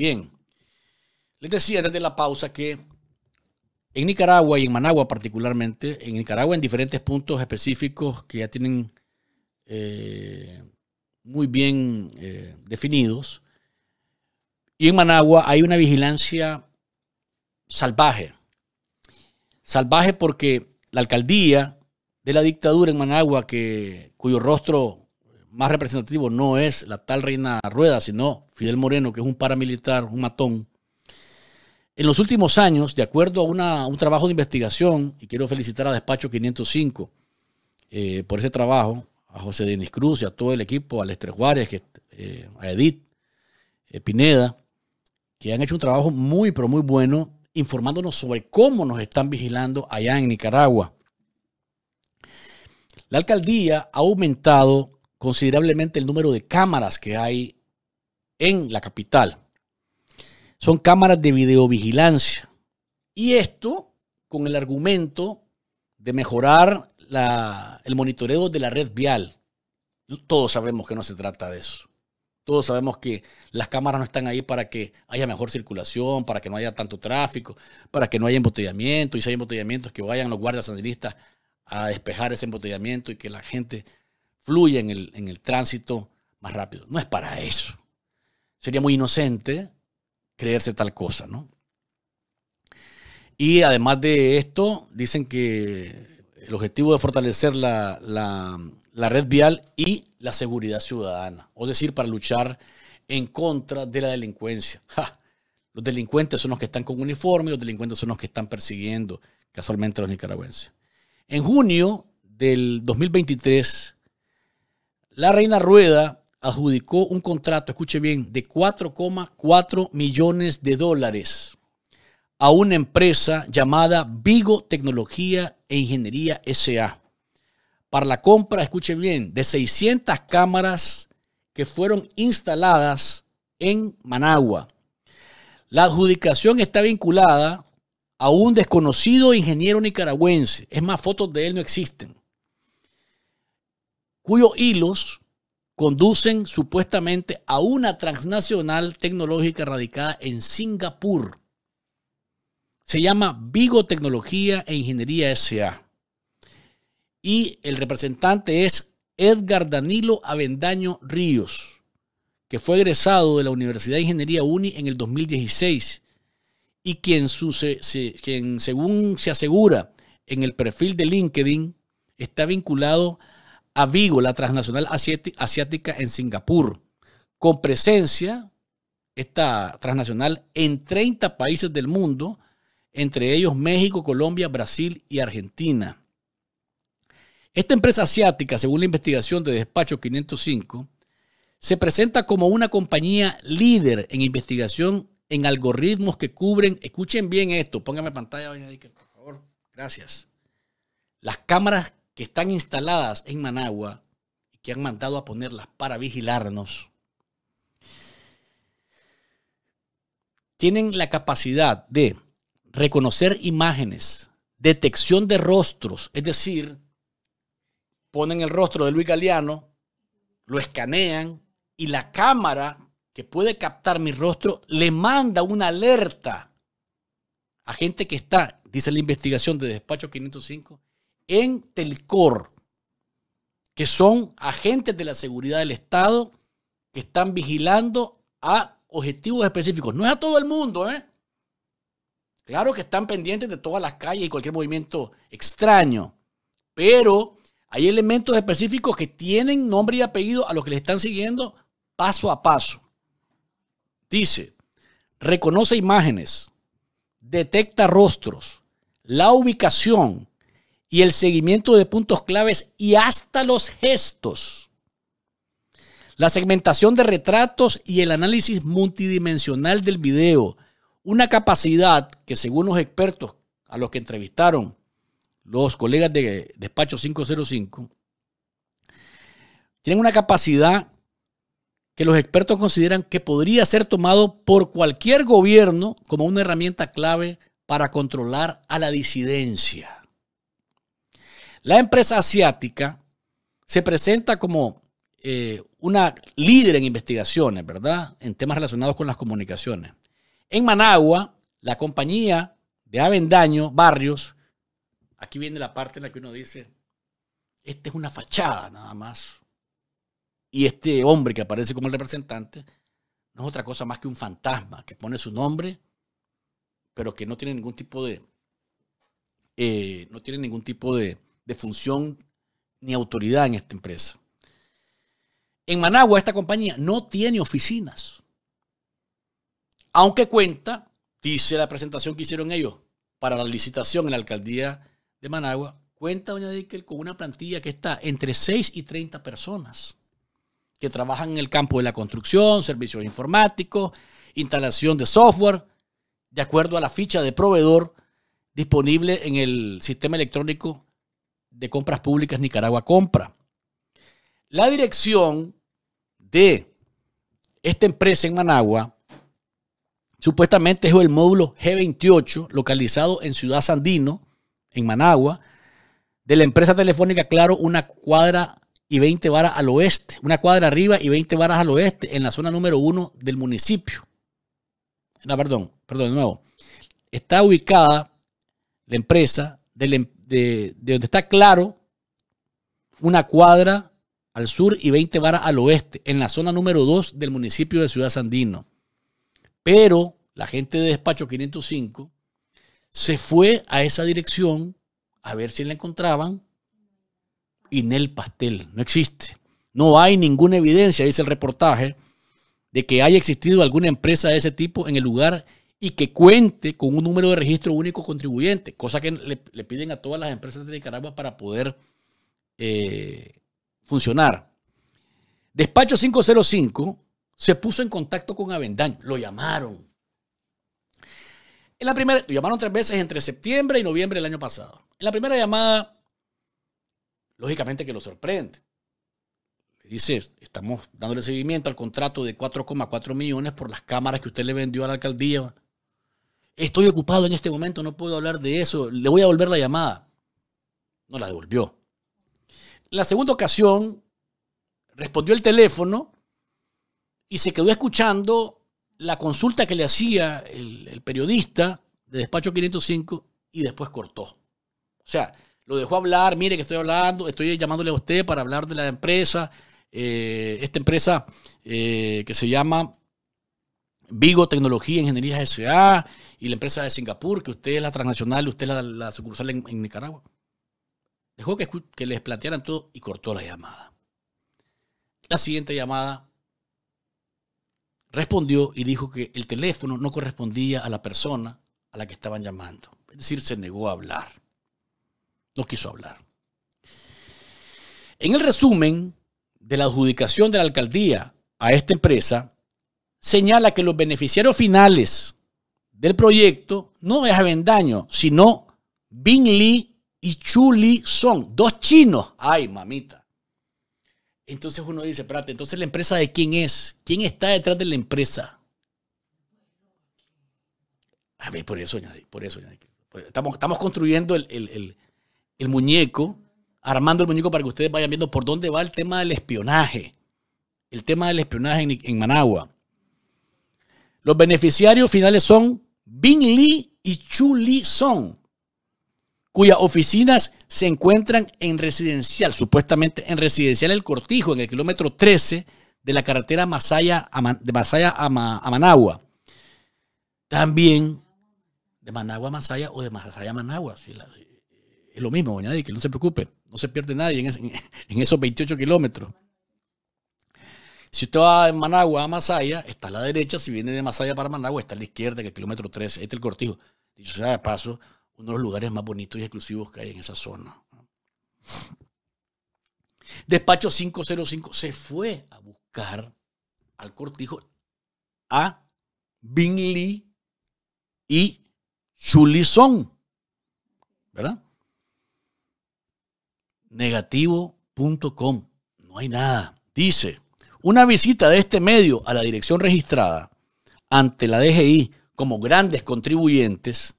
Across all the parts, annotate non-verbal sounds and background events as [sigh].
Bien, les decía desde la pausa que en Nicaragua y en Managua particularmente, en Nicaragua en diferentes puntos específicos que ya tienen eh, muy bien eh, definidos, y en Managua hay una vigilancia salvaje. Salvaje porque la alcaldía de la dictadura en Managua, que, cuyo rostro más representativo no es la tal Reina Rueda, sino Fidel Moreno, que es un paramilitar, un matón. En los últimos años, de acuerdo a un trabajo de investigación, y quiero felicitar a Despacho 505 eh, por ese trabajo, a José Denis Cruz y a todo el equipo, a Lester Juárez, eh, a Edith eh, Pineda, que han hecho un trabajo muy, pero muy bueno informándonos sobre cómo nos están vigilando allá en Nicaragua. La alcaldía ha aumentado considerablemente el número de cámaras que hay en la capital. Son cámaras de videovigilancia. Y esto con el argumento de mejorar el monitoreo de la red vial. Todos sabemos que no se trata de eso. Todos sabemos que las cámaras no están ahí para que haya mejor circulación, para que no haya tanto tráfico, para que no haya embotellamiento. Y si hay embotellamientos, que vayan los guardias sandinistas a despejar ese embotellamiento y que la gente fluye en el, tránsito más rápido. No es para eso. Sería muy inocente creerse tal cosa, ¿no? Y además de esto, dicen que el objetivo es fortalecer la, red vial y la seguridad ciudadana, o decir, para luchar en contra de la delincuencia. Los delincuentes son los que están con uniforme, los delincuentes son los que están persiguiendo casualmente a los nicaragüenses. En junio del 2023, la Reina Rueda adjudicó un contrato, escuche bien, de 4,4 millones de dólares a una empresa llamada Vigo Tecnología e Ingeniería SA para la compra, escuche bien, de 600 cámaras que fueron instaladas en Managua. La adjudicación está vinculada a un desconocido ingeniero nicaragüense. Es más, fotos de él no existen cuyos hilos conducen supuestamente a una transnacional tecnológica radicada en Singapur. Se llama Vigo Tecnología e Ingeniería SA. Y el representante es Edgar Danilo Avendaño Ríos, que fue egresado de la Universidad de Ingeniería UNI en el 2016 y quien, quien según se asegura en el perfil de LinkedIn, está vinculado a Vigo, la transnacional asiática en Singapur, con presencia, esta transnacional, en 30 países del mundo, entre ellos México, Colombia, Brasil y Argentina. Esta empresa asiática, según la investigación de despacho 505, se presenta como una compañía líder en investigación en algoritmos que cubren, escuchen bien esto, póngame pantalla, por favor, gracias. Las cámaras que están instaladas en Managua y que han mandado a ponerlas para vigilarnos, tienen la capacidad de reconocer imágenes, detección de rostros, es decir, ponen el rostro de Luis Galeano, lo escanean y la cámara que puede captar mi rostro le manda una alerta a gente que está, dice la investigación de despacho 505, en Telcor, que son agentes de la seguridad del Estado que están vigilando a objetivos específicos. No es a todo el mundo, ¿eh? Claro que están pendientes de todas las calles y cualquier movimiento extraño, pero hay elementos específicos que tienen nombre y apellido a los que le están siguiendo paso a paso. Dice, reconoce imágenes, detecta rostros, la ubicación, y el seguimiento de puntos claves y hasta los gestos. La segmentación de retratos y el análisis multidimensional del video, una capacidad que según los expertos a los que entrevistaron los colegas de Despacho 505, tienen una capacidad que los expertos consideran que podría ser tomado por cualquier gobierno como una herramienta clave para controlar a la disidencia. La empresa asiática se presenta como eh, una líder en investigaciones, ¿verdad? En temas relacionados con las comunicaciones. En Managua, la compañía de Avendaño, Barrios, aquí viene la parte en la que uno dice, esta es una fachada nada más. Y este hombre que aparece como el representante no es otra cosa más que un fantasma que pone su nombre, pero que no tiene ningún tipo de, eh, no tiene ningún tipo de, de función ni autoridad en esta empresa. En Managua esta compañía no tiene oficinas, aunque cuenta, dice la presentación que hicieron ellos para la licitación en la alcaldía de Managua, cuenta doña Dickel con una plantilla que está entre 6 y 30 personas que trabajan en el campo de la construcción, servicios informáticos, instalación de software, de acuerdo a la ficha de proveedor disponible en el sistema electrónico de Compras Públicas Nicaragua Compra. La dirección de esta empresa en Managua supuestamente es el módulo G28 localizado en Ciudad Sandino, en Managua, de la empresa telefónica Claro, una cuadra y 20 varas al oeste, una cuadra arriba y 20 varas al oeste, en la zona número uno del municipio. Ah, perdón, perdón, de nuevo. Está ubicada la empresa del de, donde está claro, una cuadra al sur y 20 varas al oeste, en la zona número 2 del municipio de Ciudad Sandino. Pero la gente de despacho 505 se fue a esa dirección a ver si la encontraban y en el pastel no existe. No hay ninguna evidencia, dice el reportaje, de que haya existido alguna empresa de ese tipo en el lugar y que cuente con un número de registro único contribuyente, cosa que le, piden a todas las empresas de Nicaragua para poder eh, funcionar. Despacho 505 se puso en contacto con Avendán. lo llamaron. En la primera, lo llamaron tres veces entre septiembre y noviembre del año pasado. En la primera llamada, lógicamente que lo sorprende. dice, estamos dándole seguimiento al contrato de 4,4 millones por las cámaras que usted le vendió a la alcaldía Estoy ocupado en este momento, no puedo hablar de eso. Le voy a volver la llamada. No la devolvió. La segunda ocasión, respondió el teléfono y se quedó escuchando la consulta que le hacía el, periodista de despacho 505 y después cortó. O sea, lo dejó hablar, mire que estoy hablando, estoy llamándole a usted para hablar de la empresa, eh, esta empresa eh, que se llama Vigo Tecnología, Ingeniería S.A. y la empresa de Singapur, que usted es la transnacional, usted es la, sucursal en, Nicaragua. Dejó que les plantearan todo y cortó la llamada. La siguiente llamada respondió y dijo que el teléfono no correspondía a la persona a la que estaban llamando. Es decir, se negó a hablar. No quiso hablar. En el resumen de la adjudicación de la alcaldía a esta empresa, señala que los beneficiarios finales del proyecto no es Avendaño, sino Bing Li y Chu Li son, dos chinos. Ay, mamita. Entonces uno dice, espérate, entonces la empresa de quién es? ¿Quién está detrás de la empresa? A ver, por eso por eso pues, Estamos, estamos construyendo el, muñeco, armando el muñeco para que ustedes vayan viendo por dónde va el tema del espionaje. El tema del espionaje en Managua. Los beneficiarios finales son Bin Lee y Chu Li Song, cuyas oficinas se encuentran en residencial, supuestamente en residencial El Cortijo, en el kilómetro 13 de la carretera Masaya de Masaya a, Managua. También de Managua a Masaya o de Masaya a Managua. es lo mismo, doña que no se preocupe, no se pierde nadie en, en esos 28 kilómetros. Si usted va de Managua a Masaya, está a la derecha. Si viene de Masaya para Managua, está a la izquierda, que el kilómetro 3. Este es el cortijo. Dicho sea de paso, uno de los lugares más bonitos y exclusivos que hay en esa zona. Despacho 505 se fue a buscar al cortijo a Lee y Chulizón. ¿Verdad? Negativo.com. No hay nada. Dice, una visita de este medio a la dirección registrada ante la DGI como grandes contribuyentes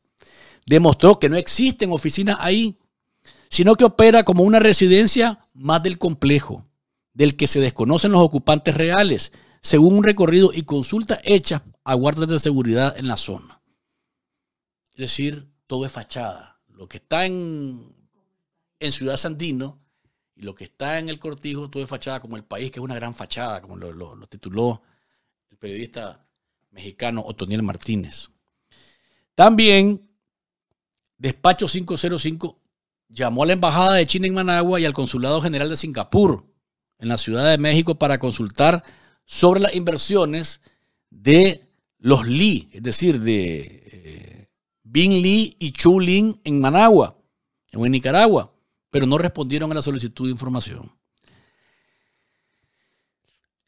demostró que no existen oficinas ahí, sino que opera como una residencia más del complejo, del que se desconocen los ocupantes reales, según un recorrido y consulta hecha a guardias de seguridad en la zona. Es decir, todo es fachada. Lo que está en, en Ciudad Sandino lo que está en el cortijo, todo fachada como el país, que es una gran fachada, como lo, tituló el periodista mexicano Otoniel Martínez. También, Despacho 505 llamó a la Embajada de China en Managua y al Consulado General de Singapur en la Ciudad de México para consultar sobre las inversiones de los Li, es decir, de eh, Bin Li y Chu Lin en Managua, en Nicaragua pero no respondieron a la solicitud de información.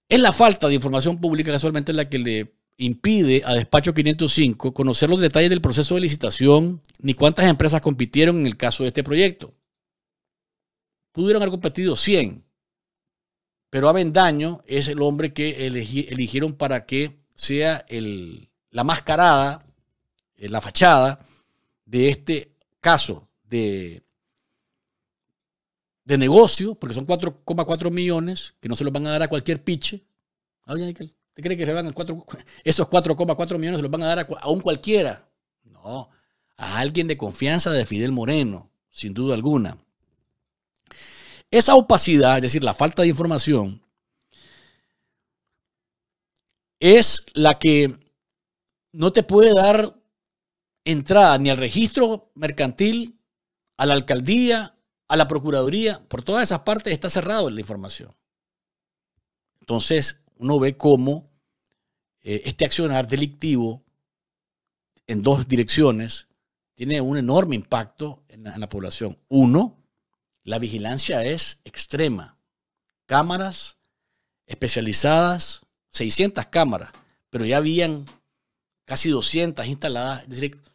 Es la falta de información pública casualmente la que le impide a Despacho 505 conocer los detalles del proceso de licitación ni cuántas empresas compitieron en el caso de este proyecto. Pudieron haber competido 100, pero Avendaño es el hombre que eligieron para que sea la mascarada, eh, la fachada de este caso de de negocio, porque son 4,4 millones que no se los van a dar a cualquier piche. ¿Te cree que se van a [laughs] esos 4,4 millones se los van a dar a, a un cualquiera? No, a alguien de confianza de Fidel Moreno, sin duda alguna. Esa opacidad, es decir, la falta de información, es la que no te puede dar entrada ni al registro mercantil, a la alcaldía, a la Procuraduría, por todas esas partes está cerrado la información. Entonces, uno ve cómo eh, este accionar delictivo en dos direcciones tiene un enorme impacto en la, población. Uno, la vigilancia es extrema. Cámaras especializadas, 600 cámaras, pero ya habían casi 200 instaladas,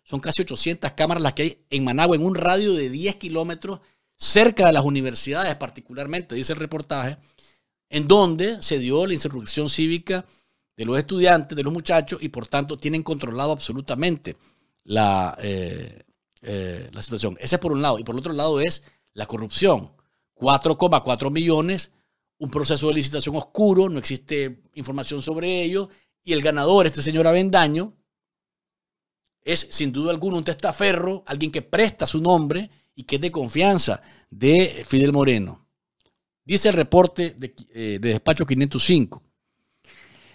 son casi 800 cámaras las que hay en Managua en un radio de 10 kilómetros cerca de las universidades particularmente, dice el reportaje, en donde se dio la insurrección cívica de los estudiantes, de los muchachos, y por tanto tienen controlado absolutamente la, eh, eh, la situación. Ese es por un lado. Y por otro lado es la corrupción. 4,4 millones, un proceso de licitación oscuro, no existe información sobre ello, y el ganador, este señor Avendaño, es sin duda alguna un testaferro, alguien que presta su nombre y que es de confianza de Fidel Moreno. Dice el reporte de, eh, despacho 505.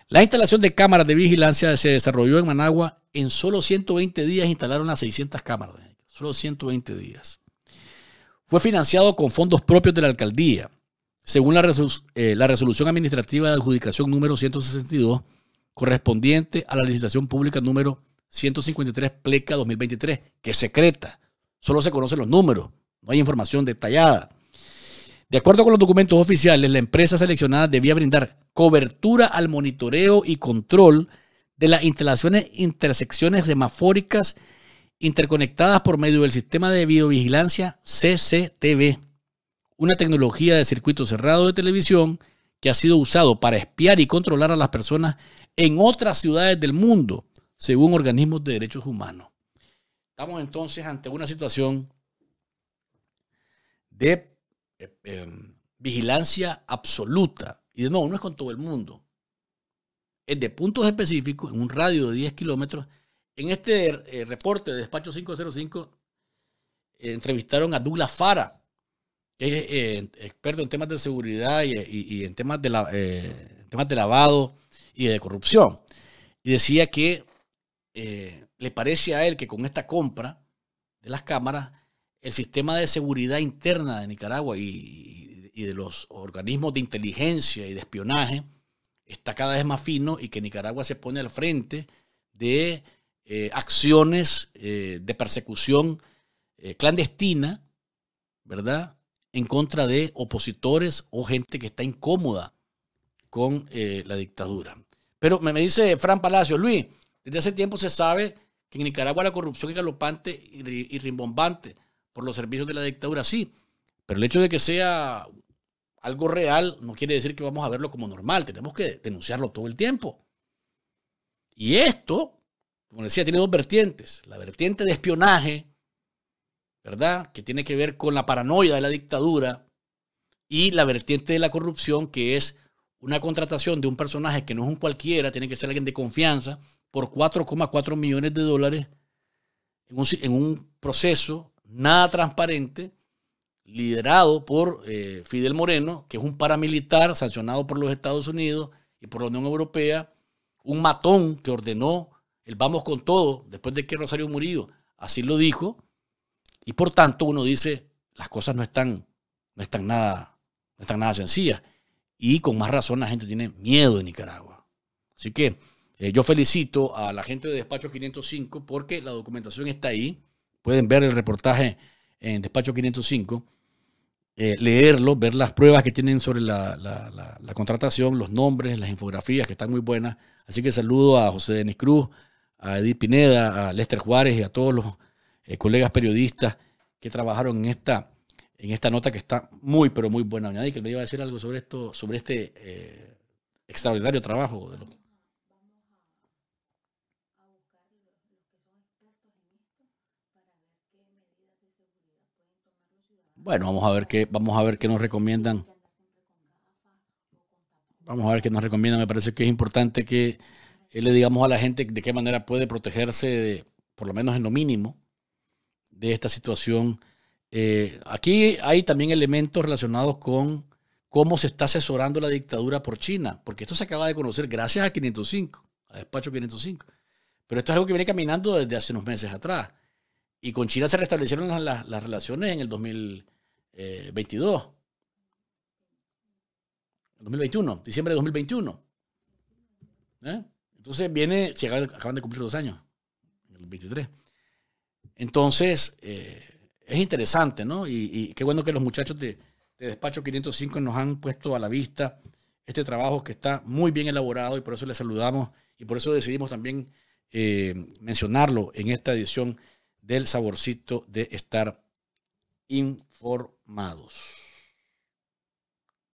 La instalación de cámaras de vigilancia se desarrolló en Managua. En solo 120 días instalaron las 600 cámaras. Solo 120 días. Fue financiado con fondos propios de la alcaldía, según la, eh, resolución administrativa de adjudicación número 162, correspondiente a la licitación pública número 153 pleca 2023, que secreta. Solo se conocen los números, no hay información detallada. De acuerdo con los documentos oficiales, la empresa seleccionada debía brindar cobertura al monitoreo y control de las instalaciones intersecciones semafóricas interconectadas por medio del sistema de videovigilancia CCTV, una tecnología de circuito cerrado de televisión que ha sido usado para espiar y controlar a las personas en otras ciudades del mundo, según organismos de derechos humanos. Estamos entonces ante una situación de eh, em, vigilancia absoluta. Y de nuevo, no es con todo el mundo. Es de puntos específicos, en un radio de 10 kilómetros. En este eh, reporte de despacho 505 eh, entrevistaron a Douglas Fara, que es experto en temas de seguridad y, en, temas de temas de lavado y de corrupción. Y decía que le parece a él que con esta compra de las cámaras, el sistema de seguridad interna de Nicaragua y, de los organismos de inteligencia y de espionaje está cada vez más fino y que Nicaragua se pone al frente de eh, acciones eh, de persecución eh, clandestina, ¿verdad? En contra de opositores o gente que está incómoda con la dictadura. Pero me dice Fran Palacio, Luis, desde hace tiempo se sabe que en Nicaragua la corrupción es galopante y rimbombante por los servicios de la dictadura, sí, pero el hecho de que sea algo real no quiere decir que vamos a verlo como normal, tenemos que denunciarlo todo el tiempo. Y esto, como decía, tiene dos vertientes, la vertiente de espionaje, ¿verdad? Que tiene que ver con la paranoia de la dictadura y la vertiente de la corrupción, que es una contratación de un personaje que no es un cualquiera, tiene que ser alguien de confianza, por 4,4 millones de dólares en un, proceso nada transparente liderado por eh, Fidel Moreno, que es un paramilitar sancionado por los Estados Unidos y por la Unión Europea, un matón que ordenó el vamos con todo después de que Rosario Murillo así lo dijo, y por tanto uno dice, las cosas no están, no están, nada, no están nada sencillas, y con más razón la gente tiene miedo de Nicaragua. Así que eh, yo felicito a la gente de Despacho 505 porque la documentación está ahí. Pueden ver el reportaje en Despacho 505, eh, leerlo, ver las pruebas que tienen sobre la, contratación, los nombres, las infografías que están muy buenas. Así que saludo a José Denis Cruz, a Edith Pineda, a Lester Juárez y a todos los eh, colegas periodistas que trabajaron en esta, en esta nota que está muy, pero muy buena. nadie que me iba a decir algo sobre esto, sobre este extraordinario trabajo de los Bueno, vamos a ver qué, vamos a ver qué nos recomiendan. Vamos a ver qué nos recomiendan. Me parece que es importante que eh, le digamos a la gente de qué manera puede protegerse, por lo menos en lo mínimo, de esta situación. Eh, aquí hay también elementos relacionados con cómo se está asesorando la dictadura por China, porque esto se acaba de conocer gracias a 505, a despacho 505. Pero esto es algo que viene caminando desde hace unos meses atrás. Y con China se restablecieron las, relaciones en el 2022. En 2021, diciembre de 2021. ¿Eh? Entonces viene, si acaban de cumplir dos años, en el 23. Entonces, eh, es interesante, ¿no? Y, qué bueno que los muchachos de, Despacho 505 nos han puesto a la vista este trabajo que está muy bien elaborado y por eso les saludamos y por eso decidimos también eh, mencionarlo en esta edición del saborcito de estar informados.